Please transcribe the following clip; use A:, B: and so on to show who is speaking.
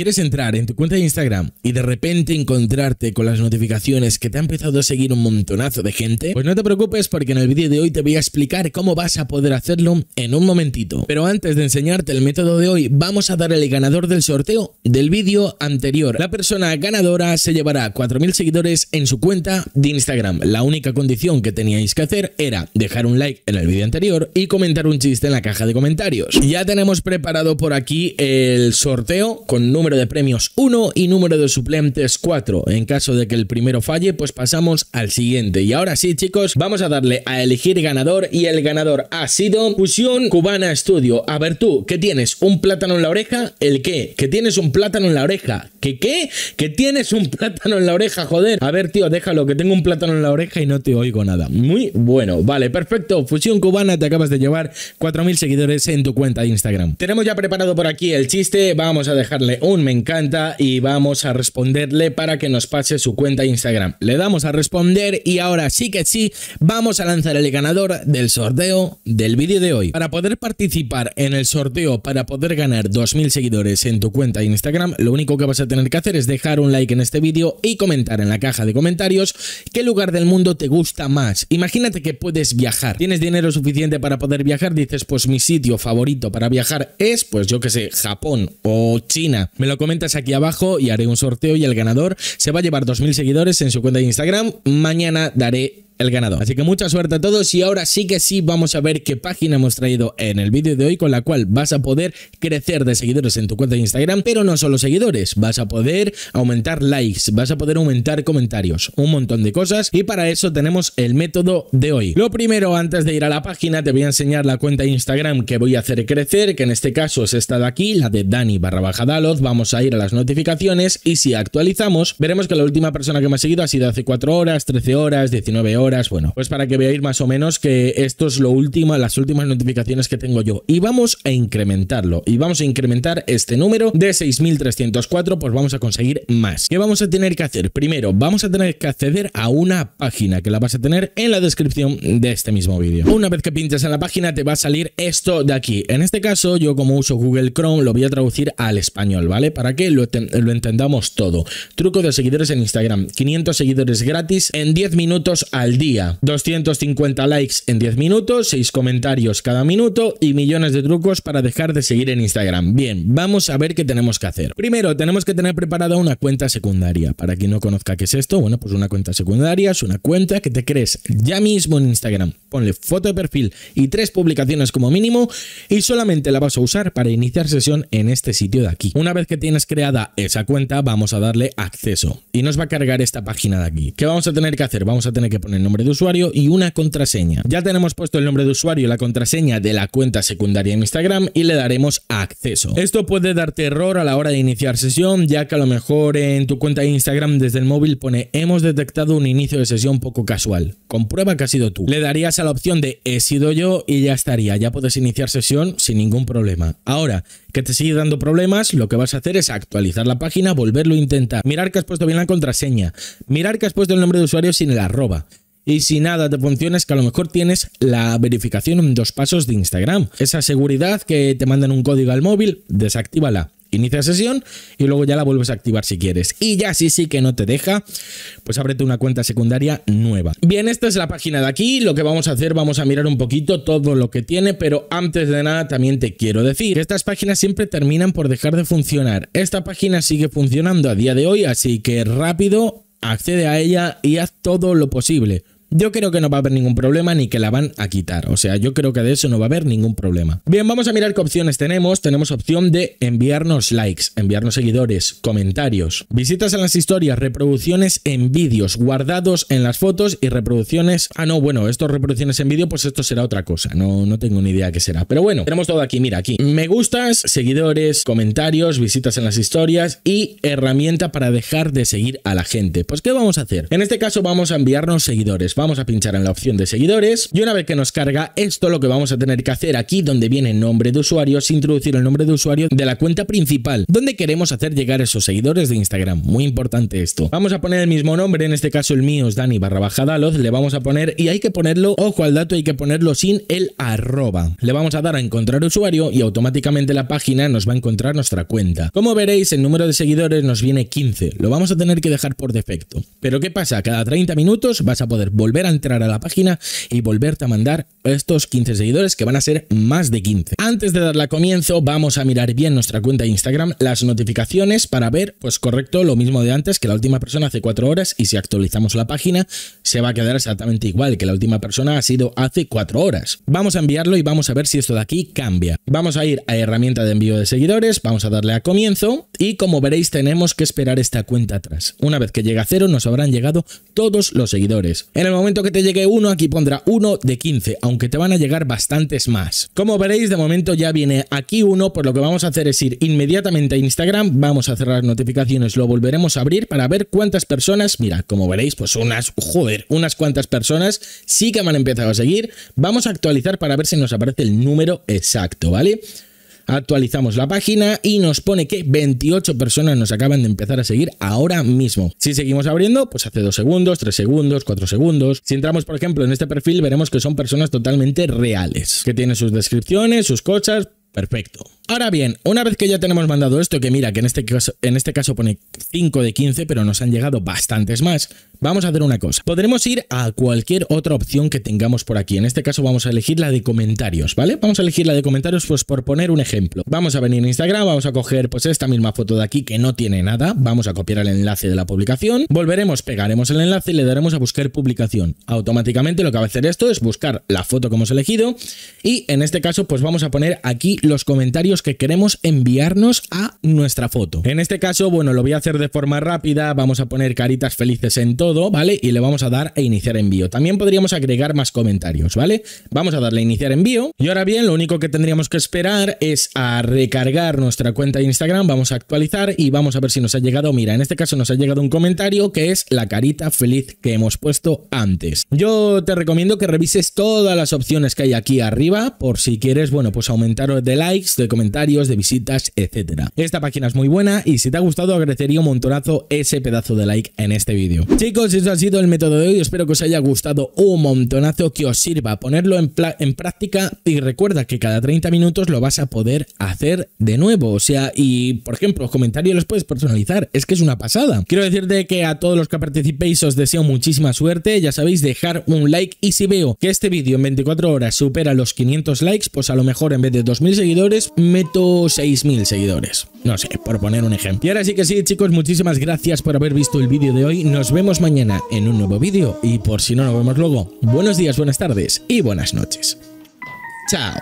A: ¿Quieres entrar en tu cuenta de Instagram y de repente encontrarte con las notificaciones que te ha empezado a seguir un montonazo de gente? Pues no te preocupes porque en el vídeo de hoy te voy a explicar cómo vas a poder hacerlo en un momentito. Pero antes de enseñarte el método de hoy, vamos a dar el ganador del sorteo del vídeo anterior. La persona ganadora se llevará 4.000 seguidores en su cuenta de Instagram. La única condición que teníais que hacer era dejar un like en el vídeo anterior y comentar un chiste en la caja de comentarios. Ya tenemos preparado por aquí el sorteo con número de premios 1 y número de suplentes 4. En caso de que el primero falle, pues pasamos al siguiente. Y ahora sí, chicos, vamos a darle a elegir ganador y el ganador ha sido Fusión Cubana Studio. A ver tú, ¿qué tienes? ¿Un plátano en la oreja? ¿El qué? ¿Que tienes un plátano en la oreja? ¿Que qué? ¿Que tienes un plátano en la oreja? Joder. A ver, tío, déjalo, que tengo un plátano en la oreja y no te oigo nada. Muy bueno. Vale, perfecto. Fusión Cubana, te acabas de llevar 4.000 seguidores en tu cuenta de Instagram. Tenemos ya preparado por aquí el chiste. Vamos a dejarle un me encanta y vamos a responderle para que nos pase su cuenta Instagram. Le damos a responder y ahora sí que sí, vamos a lanzar el ganador del sorteo del vídeo de hoy. Para poder participar en el sorteo, para poder ganar 2.000 seguidores en tu cuenta de Instagram, lo único que vas a tener que hacer es dejar un like en este vídeo y comentar en la caja de comentarios qué lugar del mundo te gusta más. Imagínate que puedes viajar, tienes dinero suficiente para poder viajar, dices pues mi sitio favorito para viajar es pues yo que sé, Japón o China me lo comentas aquí abajo y haré un sorteo y el ganador se va a llevar 2.000 seguidores en su cuenta de Instagram. Mañana daré el ganador. Así que mucha suerte a todos y ahora sí que sí vamos a ver qué página hemos traído en el vídeo de hoy con la cual vas a poder crecer de seguidores en tu cuenta de Instagram, pero no solo seguidores, vas a poder aumentar likes, vas a poder aumentar comentarios, un montón de cosas y para eso tenemos el método de hoy. Lo primero, antes de ir a la página, te voy a enseñar la cuenta de Instagram que voy a hacer crecer, que en este caso es esta de aquí, la de Dani barra baja dalos vamos a ir a las notificaciones y si actualizamos, veremos que la última persona que me ha seguido ha sido hace 4 horas, 13 horas, 19 horas, bueno, pues para que veáis más o menos que esto es lo último, las últimas notificaciones que tengo yo. Y vamos a incrementarlo. Y vamos a incrementar este número de 6.304, pues vamos a conseguir más. ¿Qué vamos a tener que hacer? Primero, vamos a tener que acceder a una página que la vas a tener en la descripción de este mismo vídeo. Una vez que pintas en la página te va a salir esto de aquí. En este caso, yo como uso Google Chrome, lo voy a traducir al español, ¿vale? Para que lo, lo entendamos todo. Truco de seguidores en Instagram. 500 seguidores gratis en 10 minutos al día día. 250 likes en 10 minutos, 6 comentarios cada minuto y millones de trucos para dejar de seguir en Instagram. Bien, vamos a ver qué tenemos que hacer. Primero, tenemos que tener preparada una cuenta secundaria. Para quien no conozca qué es esto, bueno, pues una cuenta secundaria es una cuenta que te crees ya mismo en Instagram ponle foto de perfil y tres publicaciones como mínimo y solamente la vas a usar para iniciar sesión en este sitio de aquí. Una vez que tienes creada esa cuenta vamos a darle acceso y nos va a cargar esta página de aquí. ¿Qué vamos a tener que hacer? Vamos a tener que poner nombre de usuario y una contraseña. Ya tenemos puesto el nombre de usuario y la contraseña de la cuenta secundaria en Instagram y le daremos acceso. Esto puede darte error a la hora de iniciar sesión ya que a lo mejor en tu cuenta de Instagram desde el móvil pone hemos detectado un inicio de sesión poco casual. Comprueba que ha sido tú. Le darías la opción de he eh, sido yo y ya estaría, ya puedes iniciar sesión sin ningún problema. Ahora, que te sigue dando problemas, lo que vas a hacer es actualizar la página, volverlo a intentar, mirar que has puesto bien la contraseña, mirar que has puesto el nombre de usuario sin el arroba. Y si nada te funciona es que a lo mejor tienes la verificación en dos pasos de Instagram. Esa seguridad que te mandan un código al móvil, desactívala inicia sesión y luego ya la vuelves a activar si quieres. Y ya si sí que no te deja, pues ábrete una cuenta secundaria nueva. Bien, esta es la página de aquí, lo que vamos a hacer, vamos a mirar un poquito todo lo que tiene, pero antes de nada también te quiero decir estas páginas siempre terminan por dejar de funcionar. Esta página sigue funcionando a día de hoy, así que rápido accede a ella y haz todo lo posible. Yo creo que no va a haber ningún problema ni que la van a quitar. O sea, yo creo que de eso no va a haber ningún problema. Bien, vamos a mirar qué opciones tenemos. Tenemos opción de enviarnos likes, enviarnos seguidores, comentarios, visitas en las historias, reproducciones en vídeos, guardados en las fotos y reproducciones... Ah, no, bueno, estos reproducciones en vídeo, pues esto será otra cosa. No, no tengo ni idea qué será. Pero bueno, tenemos todo aquí. Mira, aquí. Me gustas, seguidores, comentarios, visitas en las historias y herramienta para dejar de seguir a la gente. Pues, ¿qué vamos a hacer? En este caso vamos a enviarnos seguidores vamos a pinchar en la opción de seguidores y una vez que nos carga esto lo que vamos a tener que hacer aquí donde viene nombre de usuario es introducir el nombre de usuario de la cuenta principal donde queremos hacer llegar esos seguidores de Instagram, muy importante esto. Vamos a poner el mismo nombre, en este caso el mío es Dani barra baja los le vamos a poner y hay que ponerlo, ojo al dato, hay que ponerlo sin el arroba. Le vamos a dar a encontrar usuario y automáticamente la página nos va a encontrar nuestra cuenta. Como veréis el número de seguidores nos viene 15, lo vamos a tener que dejar por defecto. Pero ¿qué pasa? Cada 30 minutos vas a poder volver volver a entrar a la página y volverte a mandar estos 15 seguidores que van a ser más de 15. Antes de darle a comienzo, vamos a mirar bien nuestra cuenta de Instagram, las notificaciones para ver, pues correcto, lo mismo de antes que la última persona hace 4 horas y si actualizamos la página se va a quedar exactamente igual que la última persona ha sido hace 4 horas. Vamos a enviarlo y vamos a ver si esto de aquí cambia. Vamos a ir a herramienta de envío de seguidores, vamos a darle a comienzo y como veréis tenemos que esperar esta cuenta atrás. Una vez que llega a cero nos habrán llegado todos los seguidores. En el momento que te llegue uno, aquí pondrá uno de 15, aunque te van a llegar bastantes más. Como veréis, de momento ya viene aquí uno, por lo que vamos a hacer es ir inmediatamente a Instagram, vamos a cerrar notificaciones, lo volveremos a abrir para ver cuántas personas, mira, como veréis, pues unas, joder, unas cuantas personas sí que me han empezado a seguir. Vamos a actualizar para ver si nos aparece el número exacto, ¿vale? Actualizamos la página y nos pone que 28 personas nos acaban de empezar a seguir ahora mismo. Si seguimos abriendo, pues hace 2 segundos, 3 segundos, 4 segundos. Si entramos, por ejemplo, en este perfil, veremos que son personas totalmente reales, que tienen sus descripciones, sus cosas, perfecto. Ahora bien, una vez que ya tenemos mandado esto, que mira, que en este caso, en este caso pone 5 de 15, pero nos han llegado bastantes más, vamos a hacer una cosa. Podremos ir a cualquier otra opción que tengamos por aquí. En este caso vamos a elegir la de comentarios, ¿vale? Vamos a elegir la de comentarios, pues por poner un ejemplo. Vamos a venir a Instagram, vamos a coger pues esta misma foto de aquí que no tiene nada, vamos a copiar el enlace de la publicación, volveremos, pegaremos el enlace y le daremos a buscar publicación. Automáticamente lo que va a hacer esto es buscar la foto que hemos elegido y en este caso pues vamos a poner aquí los comentarios que queremos enviarnos a nuestra foto. En este caso, bueno, lo voy a hacer de forma rápida, vamos a poner caritas felices en todo, ¿vale? Y le vamos a dar a e iniciar envío. También podríamos agregar más comentarios, ¿vale? Vamos a darle iniciar envío. Y ahora bien, lo único que tendríamos que esperar es a recargar nuestra cuenta de Instagram, vamos a actualizar y vamos a ver si nos ha llegado. Mira, en este caso nos ha llegado un comentario que es la carita feliz que hemos puesto antes. Yo te recomiendo que revises todas las opciones que hay aquí arriba por si quieres, bueno, pues aumentar de likes, de comentarios de visitas, etcétera Esta página es muy buena y si te ha gustado agradecería un montonazo ese pedazo de like en este vídeo. Chicos, eso ha sido el método de hoy, espero que os haya gustado un montonazo, que os sirva ponerlo en, en práctica y recuerda que cada 30 minutos lo vas a poder hacer de nuevo, o sea, y por ejemplo, los comentarios los puedes personalizar, es que es una pasada. Quiero decirte que a todos los que participéis os deseo muchísima suerte, ya sabéis, dejar un like y si veo que este vídeo en 24 horas supera los 500 likes, pues a lo mejor en vez de 2.000 seguidores, meto 6.000 seguidores. No sé, por poner un ejemplo. Y ahora sí que sí, chicos, muchísimas gracias por haber visto el vídeo de hoy. Nos vemos mañana en un nuevo vídeo. Y por si no nos vemos luego, buenos días, buenas tardes y buenas noches. Chao.